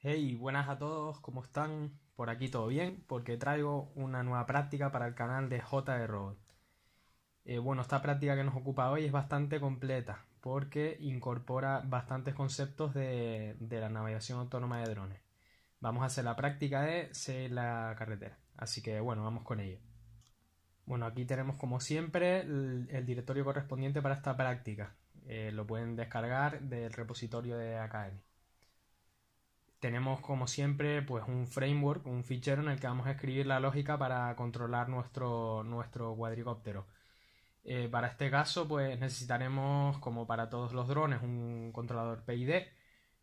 Hey, buenas a todos, ¿cómo están? Por aquí todo bien, porque traigo una nueva práctica para el canal de JRobot. Eh, bueno, esta práctica que nos ocupa hoy es bastante completa, porque incorpora bastantes conceptos de, la navegación autónoma de drones. Vamos a hacer la práctica de ser la carretera, así que bueno, vamos con ello. Bueno, aquí tenemos como siempre el, directorio correspondiente para esta práctica. Eh, lo pueden descargar del repositorio de Academy tenemos como siempre pues un framework, un fichero en el que vamos a escribir la lógica para controlar nuestro, nuestro cuadricóptero. Eh, para este caso pues necesitaremos como para todos los drones un controlador PID,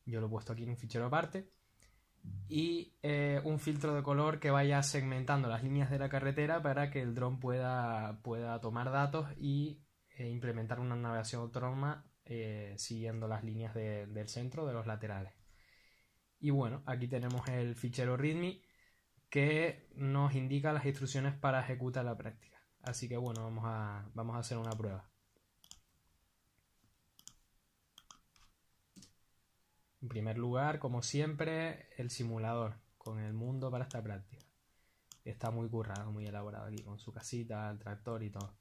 yo lo he puesto aquí en un fichero aparte, y eh, un filtro de color que vaya segmentando las líneas de la carretera para que el dron pueda, pueda tomar datos y eh, implementar una navegación autónoma siguiendo las líneas del centro de los laterales. Y bueno, aquí tenemos el fichero README que nos indica las instrucciones para ejecutar la práctica. Así que bueno, vamos a, vamos a hacer una prueba. En primer lugar, como siempre, el simulador con el mundo para esta práctica. Está muy currado, muy elaborado aquí, con su casita, el tractor y todo.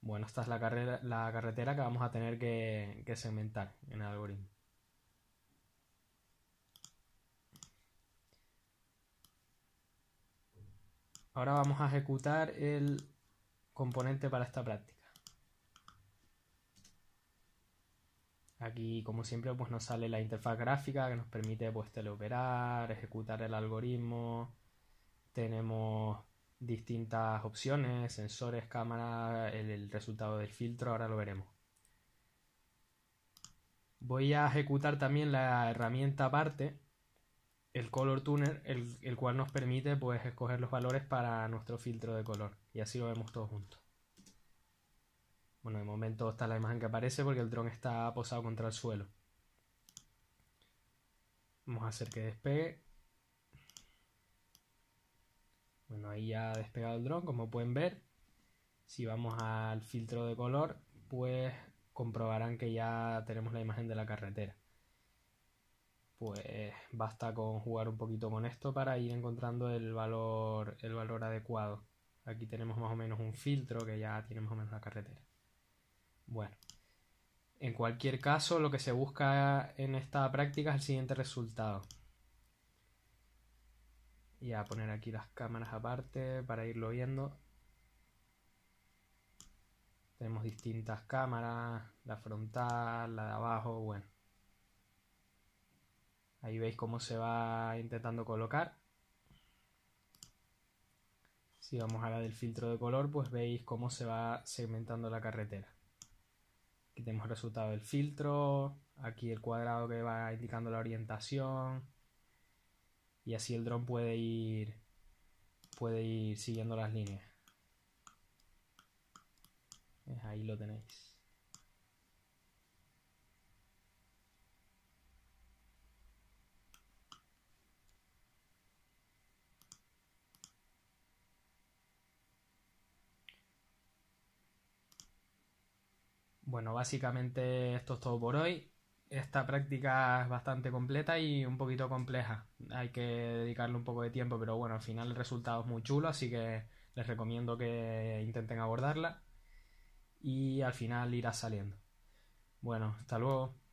Bueno, esta es la, carrera, la carretera que vamos a tener que, que segmentar en el algoritmo. Ahora vamos a ejecutar el componente para esta práctica. Aquí, como siempre, pues nos sale la interfaz gráfica que nos permite pues, teleoperar, ejecutar el algoritmo. Tenemos distintas opciones, sensores, cámara, el, el resultado del filtro, ahora lo veremos. Voy a ejecutar también la herramienta aparte el color tuner, el, cual nos permite pues escoger los valores para nuestro filtro de color. Y así lo vemos todo junto. Bueno, de momento está la imagen que aparece porque el dron está posado contra el suelo. Vamos a hacer que despegue. Bueno, ahí ya ha despegado el dron, como pueden ver. Si vamos al filtro de color, pues comprobarán que ya tenemos la imagen de la carretera pues basta con jugar un poquito con esto para ir encontrando el valor, el valor adecuado. Aquí tenemos más o menos un filtro que ya tiene más o menos la carretera. Bueno, en cualquier caso lo que se busca en esta práctica es el siguiente resultado. Y a poner aquí las cámaras aparte para irlo viendo. Tenemos distintas cámaras, la frontal, la de abajo, bueno. Ahí veis cómo se va intentando colocar. Si vamos a la del filtro de color, pues veis cómo se va segmentando la carretera. Aquí tenemos el resultado del filtro, aquí el cuadrado que va indicando la orientación. Y así el dron puede ir, puede ir siguiendo las líneas. Ahí lo tenéis. Bueno, básicamente esto es todo por hoy. Esta práctica es bastante completa y un poquito compleja. Hay que dedicarle un poco de tiempo, pero bueno, al final el resultado es muy chulo, así que les recomiendo que intenten abordarla y al final irá saliendo. Bueno, hasta luego.